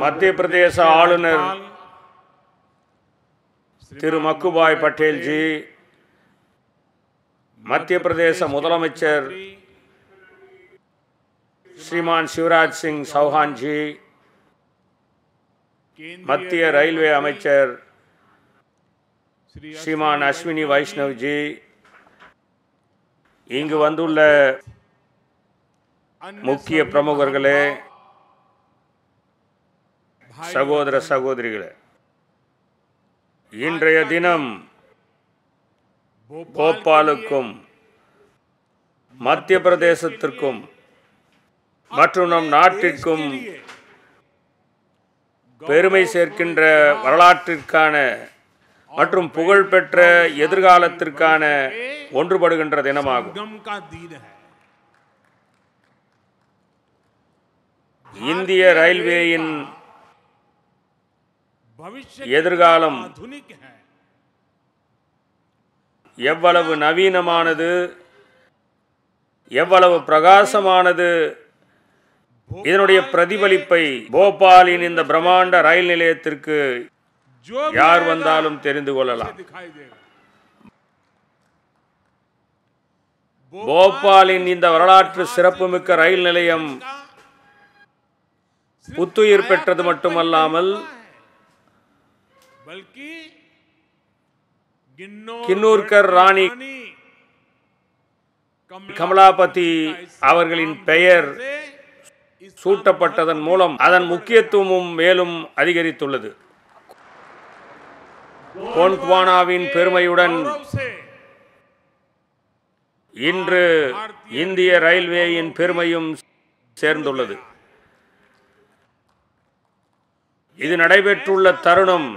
மத்திய பிரதேச ஆளுநர் திரு மக்குபாய் பட்டேல்ஜி மத்திய பிரதேச முதலமைச்சர் ஸ்ரீமான் சிவராஜ் சிங் சௌஹான்ஜி மத்திய ரயில்வே அமைச்சர் ஸ்ரீமான் அஸ்வினி வைஷ்ணவ்ஜி இங்கு வந்துள்ள முக்கிய பிரமுகர்களே சகோதர சகோதரிகளே இன்றைய தினம் போபாலுக்கும் மத்திய பிரதேசத்திற்கும் மற்றும் நம் நாட்டிற்கும் பெருமை சேர்க்கின்ற வரலாற்றிற்கான மற்றும் புகழ்பெற்ற எதிர்காலத்திற்கான ஒன்றுபடுகின்ற தினமாகும் இந்திய ரயில்வேயின் எதிர்காலம் எவ்வளவு நவீனமானது எவ்வளவு பிரகாசமானது இதனுடைய பிரதிபலிப்பை போபாலின் இந்த பிரம்மாண்ட ரயில் நிலையத்திற்கு யார் வந்தாலும் தெரிந்து கொள்ளலாம் போபாலின் இந்த வரலாற்று சிறப்புமிக்க ரயில் நிலையம் புத்துயிர் பெற்றது மட்டுமல்லாமல் கின்னூர்கர் ராணி கமலாபதி அவர்களின் பெயர் சூட்டப்பட்டதன் மூலம் அதன் முக்கியத்துவமும் மேலும் அதிகரித்துள்ளது கோன்குவானாவின் பெருமையுடன் இன்று இந்திய ரயில்வேயின் பெருமையும் சேர்ந்துள்ளது இது நடைபெற்றுள்ள தருணம்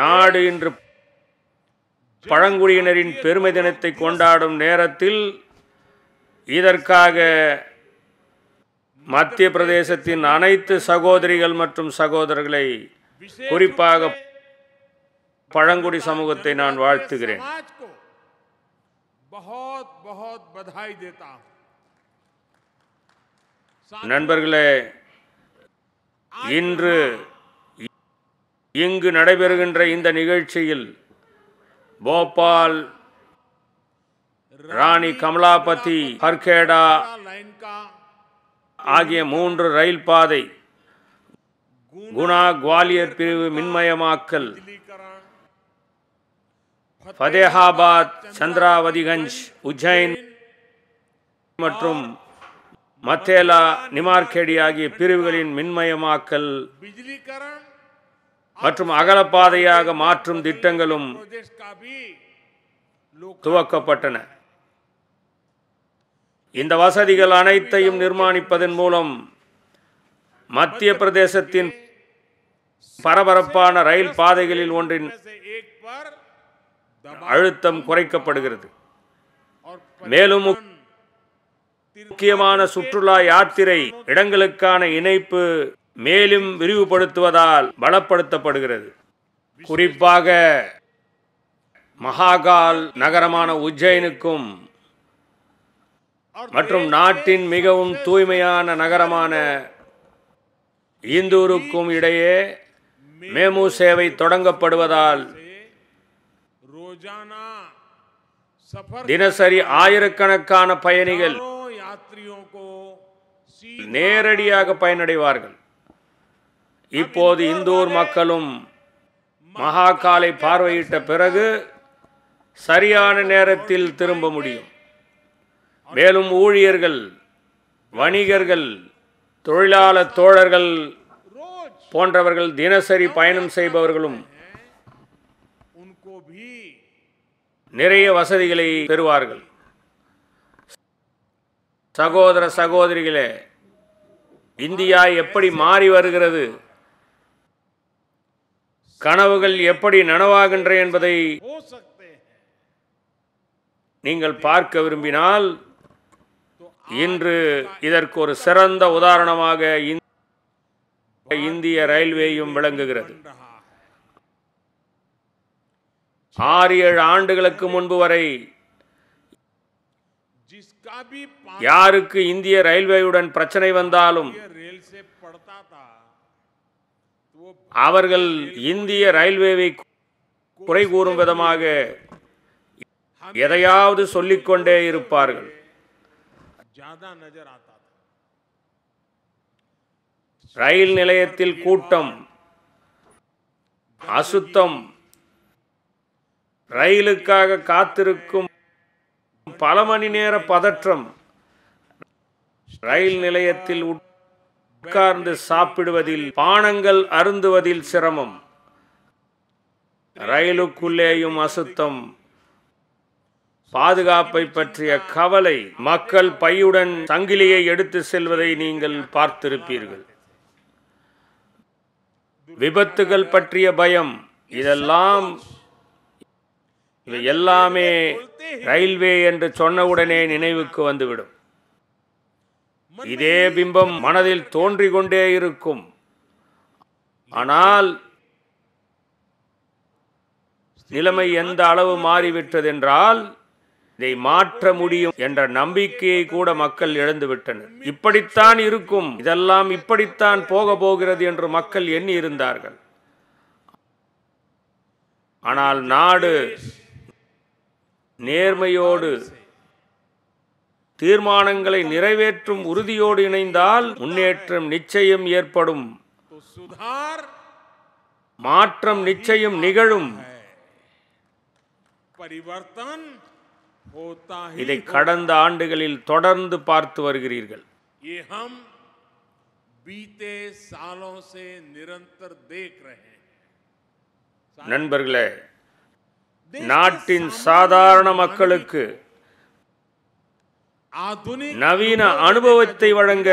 நாடு இன்று பழங்குடியினரின் பெருமை தினத்தை கொண்டாடும் நேரத்தில் இதற்காக மத்திய பிரதேசத்தின் அனைத்து சகோதரிகள் மற்றும் சகோதரர்களை குறிப்பாக பழங்குடி சமூகத்தை நான் வாழ்த்துகிறேன் நண்பர்களே இன்று இங்கு நடைபெறுகின்ற இந்த நிகழ்ச்சியில் போபால் ராணி கமலாபதி ஹர்கேடா ஆகிய மூன்று ரயில் பாதை குணா குவாலியர் பிரிவு மின்மயமாக்கல் ஃபதேஹாபாத் சந்திராவதிகஞ்ச் உஜ்ஜைன் மற்றும் மத்தேலா நிமார்கேடி ஆகிய பிரிவுகளின் மின்மயமாக்கல் மற்றும் அகலப்பாதையாக மாற்றும் திட்டங்களும் துவக்கப்பட்டன இந்த வசதிகள் அனைத்தையும் நிர்மாணிப்பதன் மூலம் மத்திய பிரதேசத்தின் பரபரப்பான ரயில் பாதைகளில் ஒன்றின் அழுத்தம் குறைக்கப்படுகிறது மேலும் முக்கியமான சுற்றுலா யாத்திரை இடங்களுக்கான இணைப்பு மேலும் விரிவுபடுத்துவதால் பலப்படுத்தப்படுகிறது குறிப்பாக மகாகால் நகரமான உஜ்ஜைனுக்கும் மற்றும் நாட்டின் மிகவும் தூய்மையான நகரமான இந்தூருக்கும் இடையே மேமு சேவை தொடங்கப்படுவதால் தினசரி ஆயிரக்கணக்கான பயணிகள் நேரடியாக பயனடைவார்கள் இப்போது இந்தூர் மக்களும் மகாகாலை பார்வையிட்ட பிறகு சரியான நேரத்தில் திரும்ப முடியும் மேலும் ஊழியர்கள் வணிகர்கள் தொழிலாள தோழர்கள் போன்றவர்கள் தினசரி பயணம் செய்பவர்களும் நிறைய வசதிகளை பெறுவார்கள் சகோதர சகோதரிகளே இந்தியா எப்படி மாறி வருகிறது கனவுகள் எப்படி நனவாகின்ற என்பதை நீங்கள் பார்க்க விரும்பினால் இன்று இதற்கு ஒரு சிறந்த உதாரணமாக இந்திய ரயில்வேயும் விளங்குகிறது ஆறு ஏழு ஆண்டுகளுக்கு முன்பு வரை யாருக்கு இந்திய ரயில்வேயுடன் பிரச்சனை வந்தாலும் அவர்கள் இந்திய ரயில்வேவை குறை கூறும் விதமாக எதையாவது சொல்லிக்கொண்டே இருப்பார்கள் ரயில் நிலையத்தில் கூட்டம் அசுத்தம் ரயிலுக்காக காத்திருக்கும் பல மணி நேர பதற்றம் ரயில் நிலையத்தில் உட் உட்கார்ந்து சாப்பிடுவதில் பானங்கள் அருந்துவதில் சிரமம் ரயிலுக்குள்ளேயும் அசுத்தம் பாதுகாப்பை பற்றிய கவலை மக்கள் பையுடன் சங்கிலியை எடுத்து செல்வதை நீங்கள் பார்த்திருப்பீர்கள் விபத்துகள் பற்றிய பயம் இதெல்லாம் இவை எல்லாமே ரயில்வே என்று சொன்னவுடனே நினைவுக்கு வந்துவிடும் இதே பிம்பம் மனதில் தோன்றிக் கொண்டே இருக்கும் ஆனால் நிலைமை எந்த அளவு மாறிவிட்டது என்றால் இதை மாற்ற முடியும் என்ற நம்பிக்கையை கூட மக்கள் இழந்துவிட்டனர் இப்படித்தான் இருக்கும் இதெல்லாம் இப்படித்தான் போக போகிறது என்று மக்கள் எண்ணி இருந்தார்கள் ஆனால் நாடு நேர்மையோடு தீர்மானங்களை நிறைவேற்றும் உறுதியோடு இணைந்தால் முன்னேற்றம் நிச்சயம் ஏற்படும் மாற்றம் நிச்சயம் நிகழும் இதை கடந்த ஆண்டுகளில் தொடர்ந்து பார்த்து வருகிறீர்கள் நண்பர்களே நாட்டின் சாதாரண மக்களுக்கு நவீன அனுபவத்தை வழங்க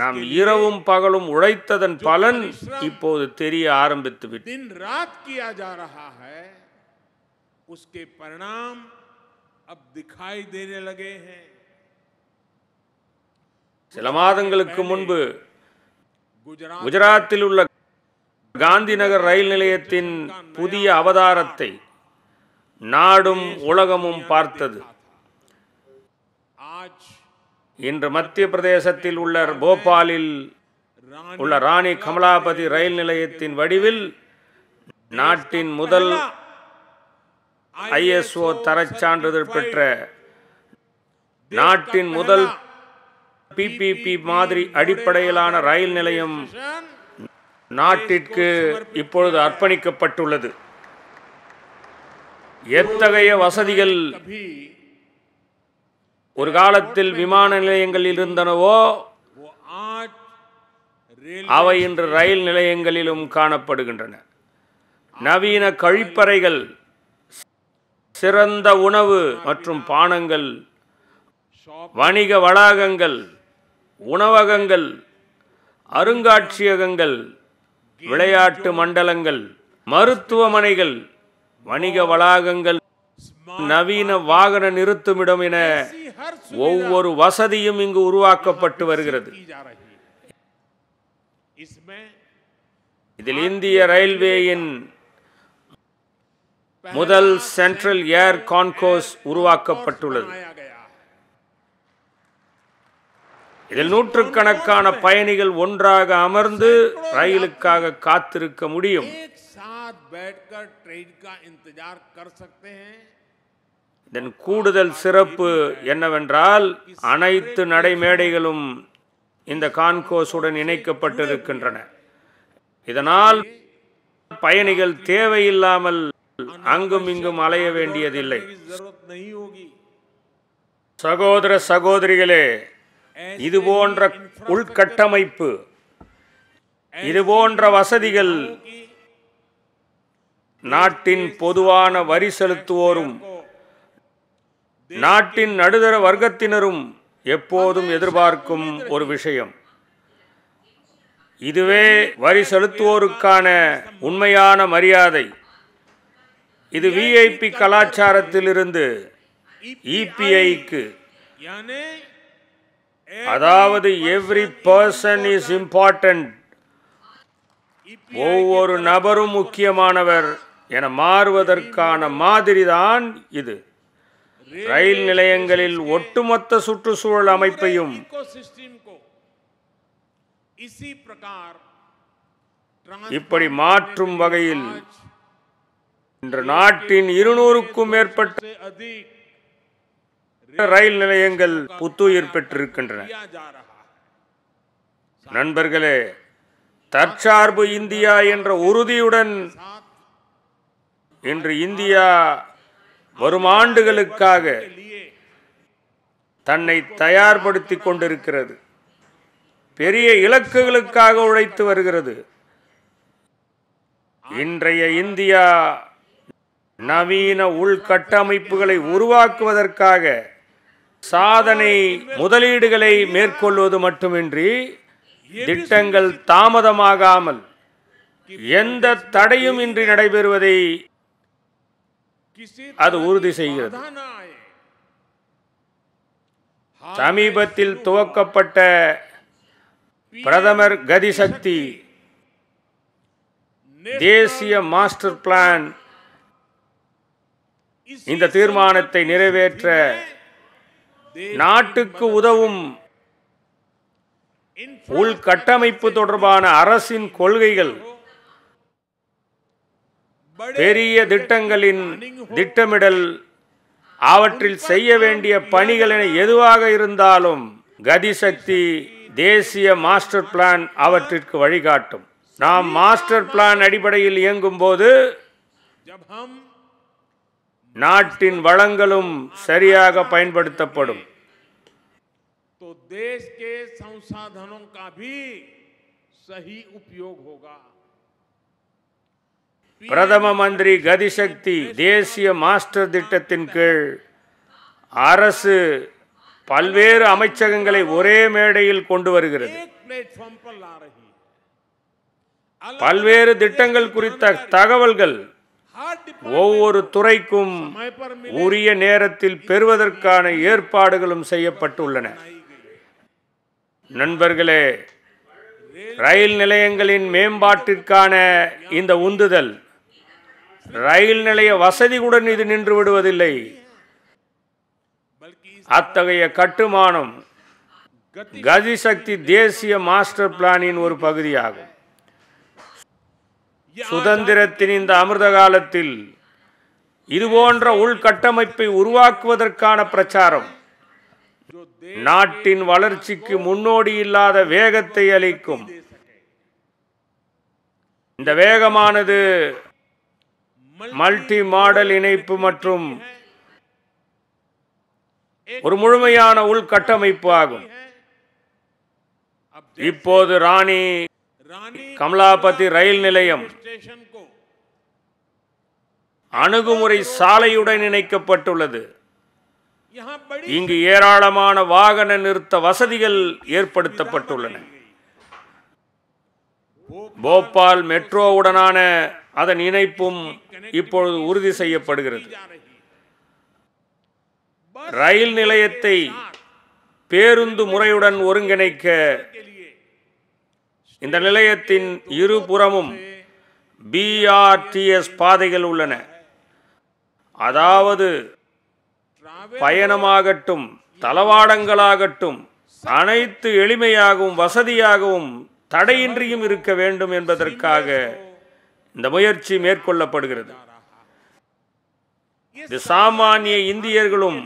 நாம் இரவும் பகலும் உழைத்ததன் பலன் இப்போது தெரிய ஆரம்பித்து விட்டு சில மாதங்களுக்கு முன்பு குஜராத்தில் உள்ள காந்தி நகர் ரயில் நிலையத்தின் புதிய அவதாரத்தை நாடும் உலகமும் பார்த்தது இன்று மத்திய பிரதேசத்தில் உள்ள போபாலில் உள்ள ராணி கமலாபதி ரயில் நிலையத்தின் வடிவில் நாட்டின் முதல் ஐஎஸ்ஓ சான்றிதழ் பெற்ற நாட்டின் முதல் பிபிபி மாதிரி அடிப்படையிலான ரயில் நிலையம் நாட்டிற்கு இப்பொழுது அர்ப்பணிக்கப்பட்டுள்ளது எத்தகைய வசதிகள் ஒரு காலத்தில் விமான நிலையங்கள் இருந்தனவோ அவை இன்று ரயில் நிலையங்களிலும் காணப்படுகின்றன நவீன கழிப்பறைகள் சிறந்த உணவு மற்றும் பானங்கள் வணிக வளாகங்கள் உணவகங்கள் அருங்காட்சியகங்கள் விளையாட்டு மண்டலங்கள் மருத்துவமனைகள் வணிக வளாகங்கள் நவீன வாகன நிறுத்துமிடம் என ஒவ்வொரு வசதியும் இங்கு உருவாக்கப்பட்டு வருகிறது இதில் இந்திய ரயில்வேயின் முதல் சென்ட்ரல் ஏர் கான்கோஸ் உருவாக்கப்பட்டுள்ளது இதில் நூற்றுக்கணக்கான பயணிகள் ஒன்றாக அமர்ந்து ரயிலுக்காக காத்திருக்க முடியும் இதன் கூடுதல் சிறப்பு என்னவென்றால் அனைத்து நடைமேடைகளும் இந்த கான்கோஸுடன் இணைக்கப்பட்டிருக்கின்றன இதனால் பயணிகள் தேவையில்லாமல் அங்கும் இங்கும் அலைய வேண்டியதில்லை சகோதர சகோதரிகளே இதுபோன்ற உள்கட்டமைப்பு இதுபோன்ற வசதிகள் நாட்டின் பொதுவான வரி செலுத்துவோரும் நாட்டின் நடுதர வர்க்கத்தினரும் எப்போதும் எதிர்பார்க்கும் ஒரு விஷயம் இதுவே வரி செலுத்துவோருக்கான உண்மையான மரியாதை இது விஐபி கலாச்சாரத்திலிருந்து இபிஐக்கு e அதாவது எவ்ரி பர்சன் இஸ் இம்பார்ட்டன்ட் ஒவ்வொரு நபரும் முக்கியமானவர் என மாறுவதற்கான மாதிரி தான் இது ரயில் நிலையங்களில் ஒட்டுமொத்த சுற்றுச்சூழல் அமைப்பையும் இப்படி மாற்றும் வகையில் இன்று நாட்டின் இருநூறுக்கும் மேற்பட்ட ரயில் நிலையங்கள் புத்துயிர் பெற்றிருக்கின்றன நண்பர்களே தற்சார்பு இந்தியா என்ற உறுதியுடன் இன்று இந்தியா வரும் ஆண்டுகளுக்காக தன்னை தயார்படுத்தி கொண்டிருக்கிறது பெரிய இலக்குகளுக்காக உழைத்து வருகிறது இன்றைய இந்தியா நவீன உள்கட்டமைப்புகளை உருவாக்குவதற்காக சாதனை முதலீடுகளை மேற்கொள்வது மட்டுமின்றி திட்டங்கள் தாமதமாகாமல் எந்த தடையும் இன்றி நடைபெறுவதை அது உறுதி செய்கிறது சமீபத்தில் துவக்கப்பட்ட பிரதமர் கதிசக்தி தேசிய மாஸ்டர் பிளான் இந்த தீர்மானத்தை நிறைவேற்ற நாட்டுக்கு உதவும் உள்கட்டமைப்பு தொடர்பான அரசின் கொள்கைகள் பெரிய திட்டங்களின் திட்டமிடல் அவற்றில் செய்ய வேண்டிய பணிகள் என எதுவாக இருந்தாலும் கதிசக்தி தேசிய மாஸ்டர் பிளான் அவற்றிற்கு வழிகாட்டும் நாம் மாஸ்டர் பிளான் அடிப்படையில் இயங்கும் போது நாட்டின் வளங்களும் சரியாக பயன்படுத்தப்படும் तो देश के संसाधनों का भी பிரதம மந்திரி கதிசக்தி தேசிய மாஸ்டர் திட்டத்தின் கீழ் அரசு பல்வேறு அமைச்சகங்களை ஒரே மேடையில் கொண்டு வருகிறது பல்வேறு திட்டங்கள் குறித்த தகவல்கள் ஒவ்வொரு துறைக்கும் உரிய நேரத்தில் பெறுவதற்கான ஏற்பாடுகளும் செய்யப்பட்டுள்ளன நண்பர்களே ரயில் நிலையங்களின் மேம்பாட்டிற்கான இந்த உந்துதல் ரயில் நிலைய வசதியுடன் இது நின்று விடுவதில்லை அத்தகைய கட்டுமானம் கதிசக்தி தேசிய மாஸ்டர் பிளானின் ஒரு பகுதியாகும் சுதந்திரத்தின் இந்த அமிர்த காலத்தில் இதுபோன்ற உள்கட்டமைப்பை உருவாக்குவதற்கான பிரச்சாரம் நாட்டின் வளர்ச்சிக்கு முன்னோடி இல்லாத வேகத்தை அளிக்கும் இந்த வேகமானது மல்டி மாடல் இணைப்பு மற்றும் ஒரு முழுமையான உள்கட்டமைப்பு ஆகும் இப்போது ராணி கமலாபதி ரயில் நிலையம் அணுகுமுறை சாலையுடன் இணைக்கப்பட்டுள்ளது இங்கு ஏராளமான வாகன நிறுத்த வசதிகள் ஏற்படுத்தப்பட்டுள்ளன போபால் மெட்ரோவுடனான அதன் இணைப்பும் இப்பொழுது உறுதி செய்யப்படுகிறது ரயில் நிலையத்தை பேருந்து முறையுடன் ஒருங்கிணைக்க இந்த நிலையத்தின் இருபுறமும் பிஆர்டிஎஸ் பாதைகள் உள்ளன அதாவது பயணமாகட்டும் தளவாடங்களாகட்டும் அனைத்து எளிமையாகவும் வசதியாகவும் தடையின்றியும் இருக்க வேண்டும் என்பதற்காக இந்த முயற்சி மேற்கொள்ளப்படுகிறது சாமானிய இந்தியர்களும்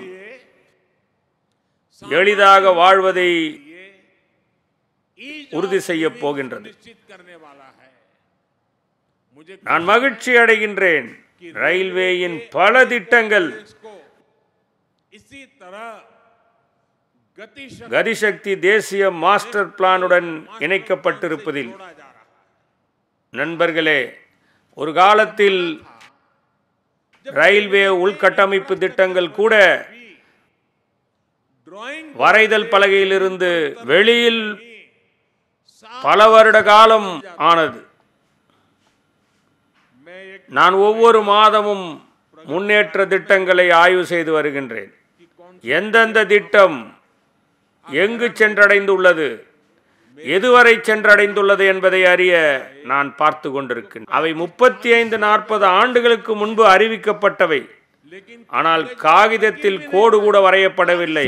எளிதாக வாழ்வதை உறுதி செய்ய போகின்றது நான் மகிழ்ச்சி அடைகின்றேன் ரயில்வேயின் பல திட்டங்கள் கதிசக்தி தேசிய மாஸ்டர் பிளானுடன் இணைக்கப்பட்டிருப்பதில் நண்பர்களே ஒரு காலத்தில் ரயில்வே உள்கட்டமைப்பு திட்டங்கள் கூட வரைதல் பலகையிலிருந்து வெளியில் பல வருட காலம் ஆனது நான் ஒவ்வொரு மாதமும் முன்னேற்ற திட்டங்களை ஆய்வு செய்து வருகின்றேன் எந்தெந்த திட்டம் எங்கு சென்றடைந்துள்ளது எதுவரை சென்றடைந்துள்ளது என்பதை அறிய நான் பார்த்து கொண்டிருக்கிறேன் அவை முப்பத்தி ஐந்து நாற்பது ஆண்டுகளுக்கு முன்பு அறிவிக்கப்பட்டவை ஆனால் காகிதத்தில் கோடு கூட வரையப்படவில்லை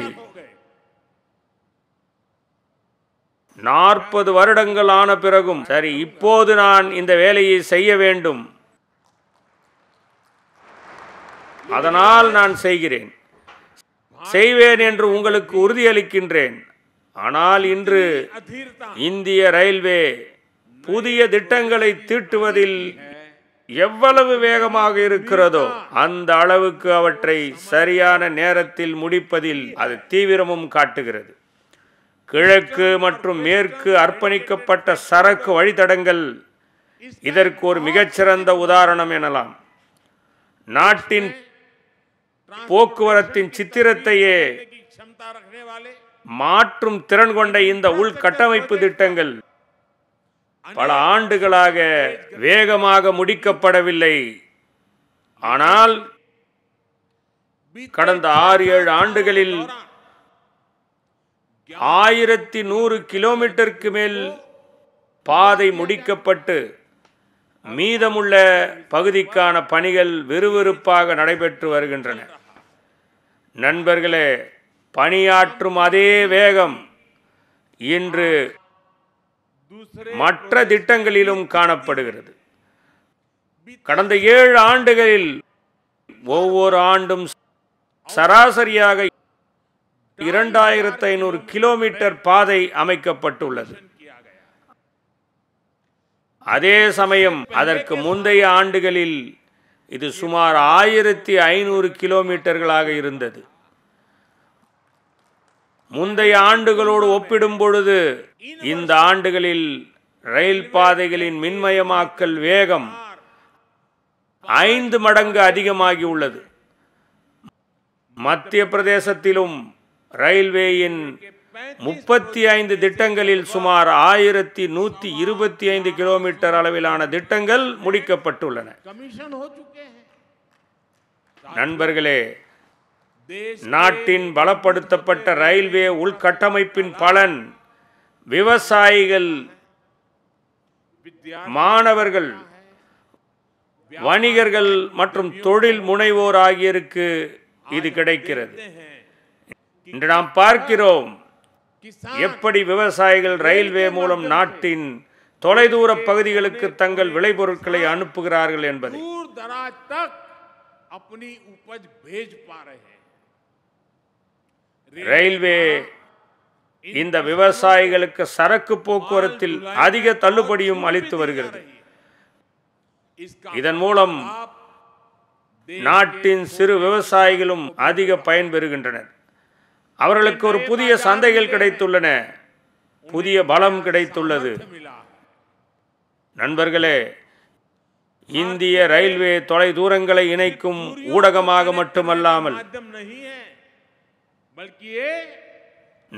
நாற்பது வருடங்கள் ஆன பிறகும் சரி இப்போது நான் இந்த வேலையை செய்ய வேண்டும் அதனால் நான் செய்கிறேன் செய்வேன் என்று உங்களுக்கு உறுதியளிக்கின்றேன் ஆனால் இன்று இந்திய ரயில்வே புதிய திட்டங்களை தீட்டுவதில் எவ்வளவு வேகமாக இருக்கிறதோ அந்த அளவுக்கு அவற்றை சரியான நேரத்தில் முடிப்பதில் அது தீவிரமும் காட்டுகிறது கிழக்கு மற்றும் மேற்கு அர்ப்பணிக்கப்பட்ட சரக்கு வழித்தடங்கள் இதற்கு ஒரு மிகச்சிறந்த உதாரணம் எனலாம் நாட்டின் போக்குவரத்தின் சித்திரத்தையே மாற்றும் திறன் கொண்ட இந்த உள்கட்டமைப்பு திட்டங்கள் பல ஆண்டுகளாக வேகமாக முடிக்கப்படவில்லை ஆனால் கடந்த ஆறு ஏழு ஆண்டுகளில் ஆயிரத்தி நூறு கிலோமீட்டருக்கு மேல் பாதை முடிக்கப்பட்டு மீதமுள்ள பகுதிக்கான பணிகள் விறுவிறுப்பாக நடைபெற்று வருகின்றன நண்பர்களே பணியாற்றும் அதே வேகம் இன்று மற்ற திட்டங்களிலும் காணப்படுகிறது கடந்த ஏழு ஆண்டுகளில் ஒவ்வொரு ஆண்டும் சராசரியாக இரண்டாயிரத்து ஐநூறு கிலோமீட்டர் பாதை அமைக்கப்பட்டுள்ளது அதே சமயம் அதற்கு முந்தைய ஆண்டுகளில் இது சுமார் ஆயிரத்தி ஐநூறு கிலோமீட்டர்களாக இருந்தது முந்தைய ஆண்டுகளோடு ஒப்பிடும் பொழுது இந்த ஆண்டுகளில் ரயில் பாதைகளின் மின்மயமாக்கல் வேகம் ஐந்து மடங்கு அதிகமாகி உள்ளது மத்திய பிரதேசத்திலும் ரயில்வேயின் முப்பத்தி ஐந்து திட்டங்களில் சுமார் ஆயிரத்தி நூற்றி இருபத்தி ஐந்து கிலோமீட்டர் அளவிலான திட்டங்கள் முடிக்கப்பட்டுள்ளன நண்பர்களே நாட்டின் பலப்படுத்தப்பட்ட ரயில்வே உள்கட்டமைப்பின் பலன் விவசாயிகள் மாணவர்கள் வணிகர்கள் மற்றும் தொழில் முனைவோர் ஆகியோருக்கு இது கிடைக்கிறது இன்று நாம் பார்க்கிறோம் எப்படி விவசாயிகள் ரயில்வே மூலம் நாட்டின் தொலைதூர பகுதிகளுக்கு தங்கள் விளைபொருட்களை அனுப்புகிறார்கள் என்பதை ரயில்வே இந்த விவசாயிகளுக்கு சரக்கு போக்குவரத்தில் அதிக தள்ளுபடியும் அளித்து வருகிறது இதன் மூலம் நாட்டின் சிறு விவசாயிகளும் அதிக பயன் பெறுகின்றனர் அவர்களுக்கு ஒரு புதிய சந்தைகள் கிடைத்துள்ளன புதிய பலம் கிடைத்துள்ளது நண்பர்களே இந்திய ரயில்வே தொலை தூரங்களை இணைக்கும் ஊடகமாக மட்டுமல்லாமல்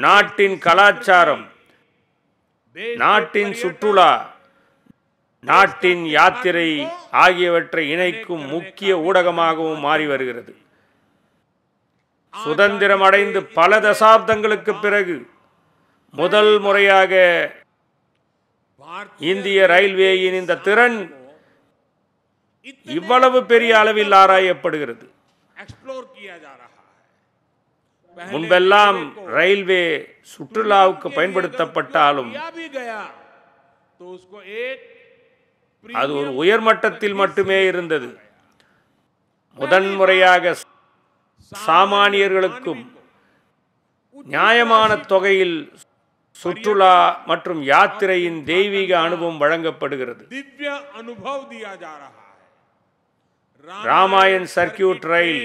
நாட்டின் கலாச்சாரம் நாட்டின் சுற்றுலா நாட்டின் யாத்திரை ஆகியவற்றை இணைக்கும் முக்கிய ஊடகமாகவும் மாறி வருகிறது சுதந்திரம் அடைந்து பல தசாப்தங்களுக்கு பிறகு முதல் முறையாக இந்திய ரயில்வேயின் இந்த திறன் இவ்வளவு பெரிய அளவில் ஆராயப்படுகிறது முன்பெல்லாம் ரயில்வே சுற்றுலாவுக்கு பயன்படுத்தப்பட்டாலும் அது ஒரு உயர்மட்டத்தில் மட்டுமே இருந்தது முதன்முறையாக சாமானியர்களுக்கும் நியாயமான தொகையில் சுற்றுலா மற்றும் யாத்திரையின் தெய்வீக அனுபவம் வழங்கப்படுகிறது ராமாயண் சர்க்கியூட் ரயில்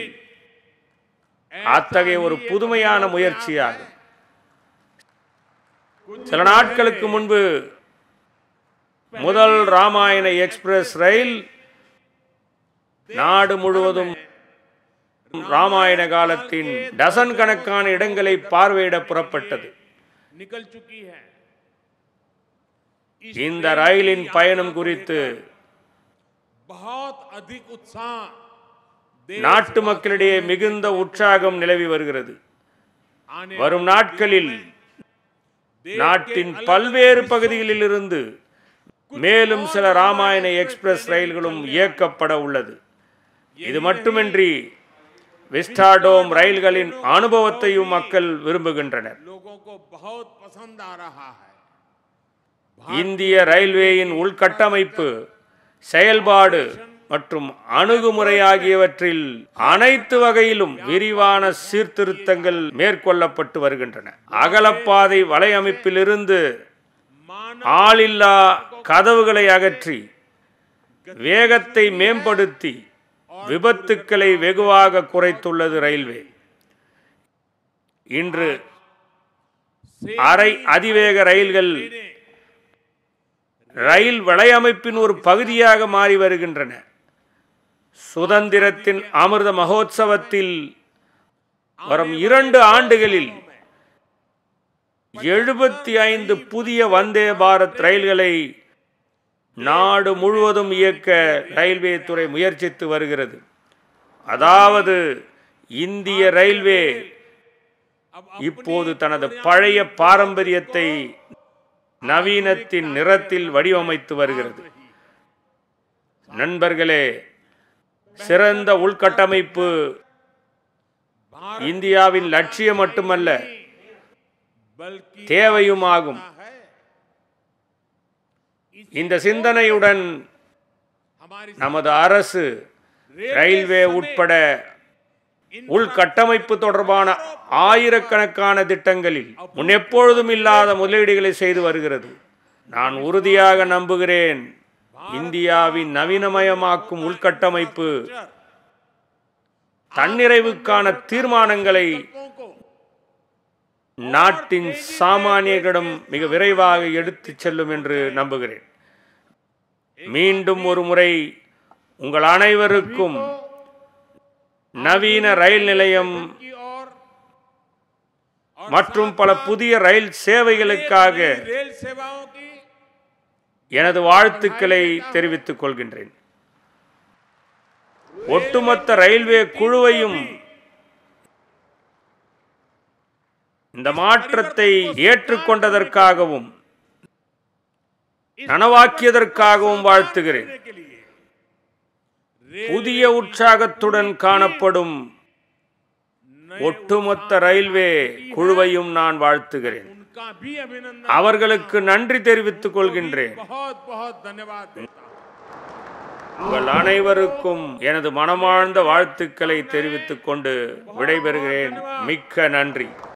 அத்தகைய ஒரு புதுமையான முயற்சியாக சில நாட்களுக்கு முன்பு முதல் ராமாயண எக்ஸ்பிரஸ் ரயில் நாடு முழுவதும் ராமாயண காலத்தின் டசன் கணக்கான இடங்களை பார்வையிட புறப்பட்டது இந்த ரயிலின் பயணம் குறித்து நாட்டு மக்களிடையே மிகுந்த உற்சாகம் நிலவி வருகிறது வரும் நாட்களில் நாட்டின் பல்வேறு பகுதிகளில் இருந்து மேலும் சில ராமாயண எக்ஸ்பிரஸ் ரயில்களும் இயக்கப்பட உள்ளது இது மட்டுமின்றி விஸ்டாடோம் ரயில்களின் அனுபவத்தையும் மக்கள் விரும்புகின்றனர் இந்திய ரயில்வேயின் உள்கட்டமைப்பு செயல்பாடு மற்றும் அணுகுமுறை ஆகியவற்றில் அனைத்து வகையிலும் விரிவான சீர்திருத்தங்கள் மேற்கொள்ளப்பட்டு வருகின்றன அகலப்பாதை வலையமைப்பிலிருந்து ஆளில்லா கதவுகளை அகற்றி வேகத்தை மேம்படுத்தி விபத்துக்களை வெகுவாக குறைத்துள்ளது ரயில்வே இன்று அரை அதிவேக ரயில்கள் ரயில் வலையமைப்பின் ஒரு பகுதியாக மாறி வருகின்றன சுதந்திரத்தின் அமிர்த மகோத்சவத்தில் வரும் இரண்டு ஆண்டுகளில் எழுபத்தி ஐந்து புதிய வந்தே பாரத் ரயில்களை நாடு முழுவதும் இயக்க ரயில்வே துறை முயற்சித்து வருகிறது அதாவது இந்திய ரயில்வே இப்போது தனது பழைய பாரம்பரியத்தை நவீனத்தின் நிறத்தில் வடிவமைத்து வருகிறது நண்பர்களே சிறந்த உள்கட்டமைப்பு இந்தியாவின் லட்சியம் மட்டுமல்ல தேவையுமாகும் இந்த சிந்தனையுடன் நமது அரசு ரயில்வே உட்பட உள்கட்டமைப்பு தொடர்பான ஆயிரக்கணக்கான திட்டங்களில் முன்னெப்பொழுதும் இல்லாத முதலீடுகளை செய்து வருகிறது நான் உறுதியாக நம்புகிறேன் இந்தியாவின் நவீனமயமாக்கும் உள்கட்டமைப்பு தன்னிறைவுக்கான தீர்மானங்களை நாட்டின் சாமானியர்களிடம் மிக விரைவாக எடுத்து செல்லும் என்று நம்புகிறேன் மீண்டும் ஒரு முறை உங்கள் அனைவருக்கும் நவீன ரயில் நிலையம் மற்றும் பல புதிய ரயில் சேவைகளுக்காக எனது வாழ்த்துக்களை தெரிவித்துக் கொள்கின்றேன் ஒட்டுமொத்த ரயில்வே குழுவையும் இந்த மாற்றத்தை ஏற்றுக்கொண்டதற்காகவும் நனவாக்கியதற்காகவும் வாழ்த்துகிறேன் புதிய உற்சாகத்துடன் காணப்படும் ஒட்டுமொத்த ரயில்வே குழுவையும் நான் வாழ்த்துகிறேன் அவர்களுக்கு நன்றி தெரிவித்துக் கொள்கின்றேன் உங்கள் அனைவருக்கும் எனது மனமாழ்ந்த வாழ்த்துக்களை தெரிவித்துக் கொண்டு விடைபெறுகிறேன் மிக்க நன்றி